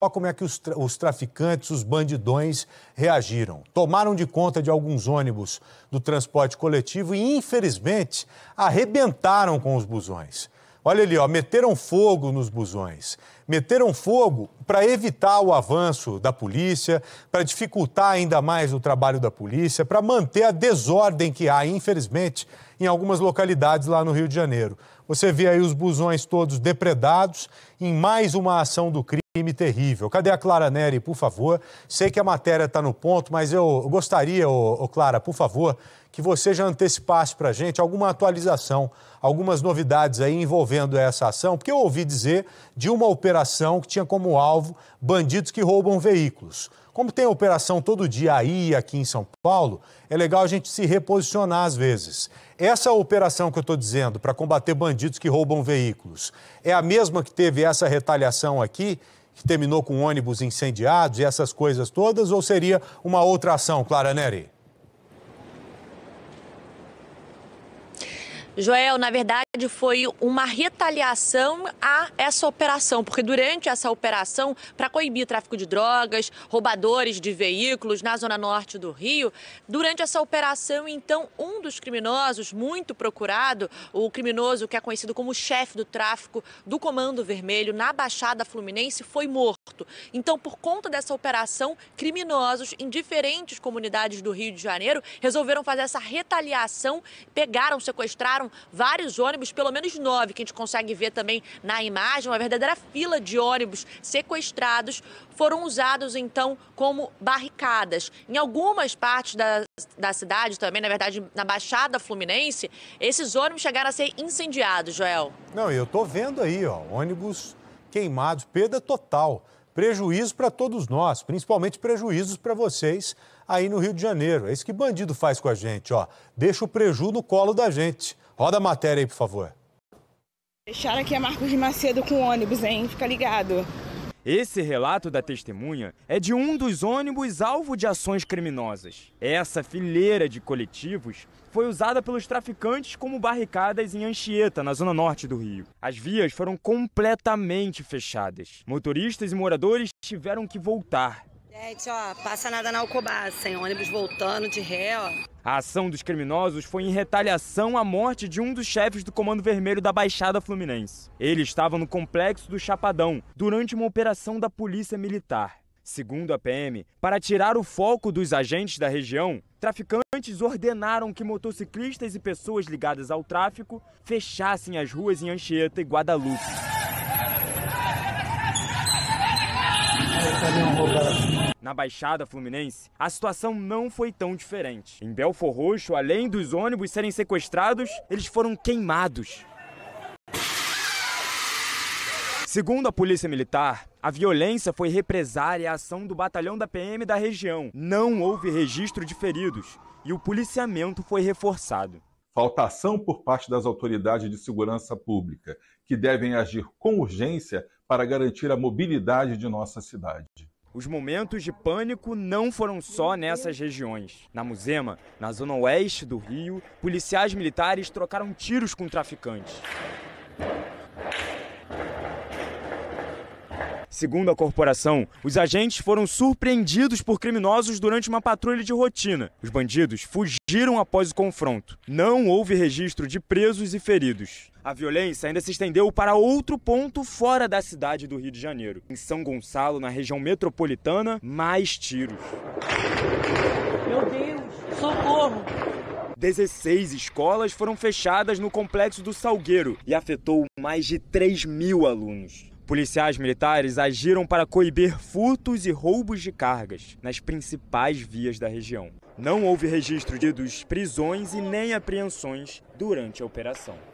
Olha como é que os, tra os, traficantes, os bandidões reagiram. Tomaram de conta de alguns ônibus do transporte coletivo e, infelizmente, arrebentaram com os busões. Olha ali, ó, meteram fogo nos busões meteram fogo para evitar o avanço da polícia, para dificultar ainda mais o trabalho da polícia, para manter a desordem que há, infelizmente, em algumas localidades lá no Rio de Janeiro. Você vê aí os busões todos depredados em mais uma ação do crime terrível. Cadê a Clara Neri, por favor? Sei que a matéria está no ponto, mas eu gostaria, ô, ô, Clara, por favor, que você já antecipasse para a gente alguma atualização, algumas novidades aí envolvendo essa ação, porque eu ouvi dizer de uma operação operação que tinha como alvo bandidos que roubam veículos. Como tem operação todo dia aí e aqui em São Paulo, é legal a gente se reposicionar às vezes. Essa operação que eu estou dizendo para combater bandidos que roubam veículos é a mesma que teve essa retaliação aqui, que terminou com ônibus incendiados e essas coisas todas, ou seria uma outra ação, Clara Neri? Joel, na verdade, foi uma retaliação a essa operação, porque durante essa operação, para coibir tráfico de drogas, roubadores de veículos na zona norte do Rio, durante essa operação, então, um dos criminosos muito procurado, o criminoso que é conhecido como chefe do tráfico do Comando Vermelho na Baixada Fluminense, foi morto. Então, por conta dessa operação, criminosos em diferentes comunidades do Rio de Janeiro resolveram fazer essa retaliação, pegaram, sequestraram pararam vários ônibus, pelo menos nove, que a gente consegue ver também na imagem, uma verdadeira fila de ônibus sequestrados, foram usados então como barricadas. Em algumas partes da, da cidade também, na verdade, na Baixada Fluminense, esses ônibus chegaram a ser incendiados, Joel. Não, eu estou vendo aí, ó, ônibus queimados, perda total prejuízo para todos nós, principalmente prejuízos para vocês aí no Rio de Janeiro. É isso que bandido faz com a gente, ó. Deixa o prejuízo no colo da gente. Roda a matéria aí, por favor. Deixaram aqui a Marcos de Macedo com ônibus, hein? Fica ligado. Esse relato da testemunha é de um dos ônibus alvo de ações criminosas. Essa fileira de coletivos foi usada pelos traficantes como barricadas em Anchieta, na zona norte do Rio. As vias foram completamente fechadas. Motoristas e moradores tiveram que voltar Gente, ó, passa nada na Alcobaça, hein? Ônibus voltando de ré, ó. A ação dos criminosos foi em retaliação à morte de um dos chefes do Comando Vermelho da Baixada Fluminense. Ele estava no complexo do Chapadão durante uma operação da Polícia Militar. Segundo a PM, para tirar o foco dos agentes da região, traficantes ordenaram que motociclistas e pessoas ligadas ao tráfico fechassem as ruas em Anchieta e Guadalupe na Baixada Fluminense, a situação não foi tão diferente. Em Belfor Roxo, além dos ônibus serem sequestrados, eles foram queimados. Segundo a Polícia Militar, a violência foi represária à ação do batalhão da PM da região. Não houve registro de feridos e o policiamento foi reforçado. Faltação por parte das autoridades de segurança pública, que devem agir com urgência para garantir a mobilidade de nossa cidade. Os momentos de pânico não foram só nessas regiões. Na Muzema, na zona oeste do Rio, policiais militares trocaram tiros com traficantes. Segundo a corporação, os agentes foram surpreendidos por criminosos durante uma patrulha de rotina. Os bandidos fugiram após o confronto. Não houve registro de presos e feridos. A violência ainda se estendeu para outro ponto fora da cidade do Rio de Janeiro. Em São Gonçalo, na região metropolitana, mais tiros. Meu Deus, socorro! 16 escolas foram fechadas no complexo do Salgueiro e afetou mais de 3 mil alunos. Policiais militares agiram para coibir furtos e roubos de cargas nas principais vias da região. Não houve registro de prisões e nem apreensões durante a operação.